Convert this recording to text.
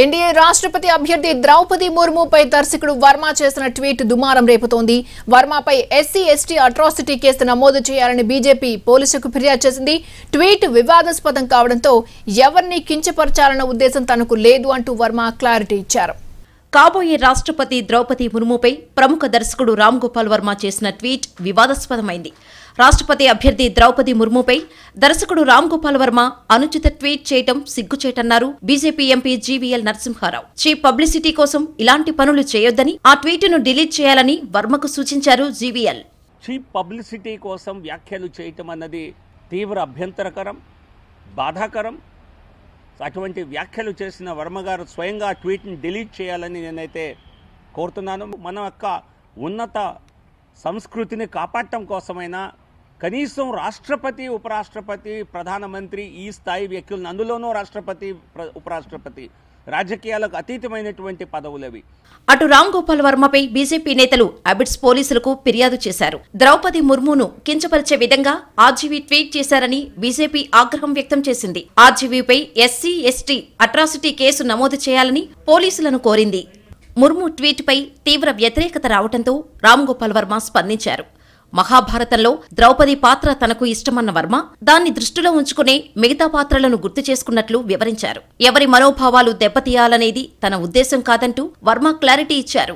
NDA రాష్ట్రపతి అభ్యర్థి ద్రౌపది ముర్ముపై దర్శకుడు వర్మ చేసిన ట్వీట్ దుమారం రేపుతోంది వర్మపై ఎస్సీ ఎస్టీ అట్రాసిటీ కేసు నమోదు చేయాలని బీజేపీ పోలీసులకు ఫిర్యాదు చేసింది ట్వీట్ వివాదాస్పదం కావడంతో ఎవరిని కించపరచాలన్న ఉద్దేశం తనకు లేదు అంటూ వర్మ క్లారిటీ ఇచ్చారు కాబోయే రాష్ట్రపతి ద్రౌపది మురుముపై ప్రముఖ దర్శకుడు రామ్ గోపాల్ వర్మ చేసిన ట్వీట్ వివాదాస్పదమైంది రాష్ట్రపతి అభ్యర్థి ద్రౌపది ముర్ముపై దర్శకుడు రామ్ గోపాల్ వర్మ అనుచిత ట్వీట్ చేయటం సిగ్గుచేటన్నారు BJP MP GVL Narasimha Rao cheap publicity కోసం ఇలాంటి పనులు చేయొద్దని ఆ ట్వీట్ను డిలీట్ చేయాలని వర్మకు సూచించారు జీవీఎల్ చీప్ పబ్లిసిటీ కోసం వ్యాఖ్యలు చేయటం అన్నది తీవ్ర అభ్యంతరకరం బాధాకరం అటువంటి వ్యాఖ్యలు చేసిన వర్మగారు స్వయంగా ట్వీట్ని డిలీట్ చేయాలని నేనైతే కోరుతున్నాను మన యొక్క ఉన్నత సంస్కృతిని కాపాడటం కోసమైనా కనీసం రాష్ట్రపతి ఉపరాష్ట్రపతి ప్రధానమంత్రి ఈ స్థాయి వ్యక్తులను అందులోనూ రాష్ట్రపతి ఉపరాష్ట్రపతి రాజకీయాలకు అతీతమైనటువంటి పదవులవి అటు రామ్ గోపాల్ వర్మపై బీజేపీ నేతలు అబిడ్స్ పోలీసులకు ఫిర్యాదు చేశారు ద్రౌపది ముర్మును కించపరిచే విధంగా ఆర్జీవీ ట్వీట్ చేశారని బీజేపీ ఆగ్రహం వ్యక్తం చేసింది ఆర్జీవీపై ఎస్సీ ఎస్టీ అట్రాసిటీ కేసు నమోదు చేయాలని పోలీసులను కోరింది ముర్ము ట్వీట్పై తీవ్ర వ్యతిరేకత రావడంతో రామ్ గోపాల్ వర్మ స్పందించారు మహాభారతంలో ద్రౌపది పాత్ర తనకు ఇష్టమన్న వర్మ దాన్ని దృష్టిలో ఉంచుకునే మిగతా పాత్రలను గుర్తు చేసుకున్నట్లు వివరించారు ఎవరి మనోభావాలు దెబ్బతీయాలనేది తన ఉద్దేశం కాదంటూ వర్మ క్లారిటీ ఇచ్చారు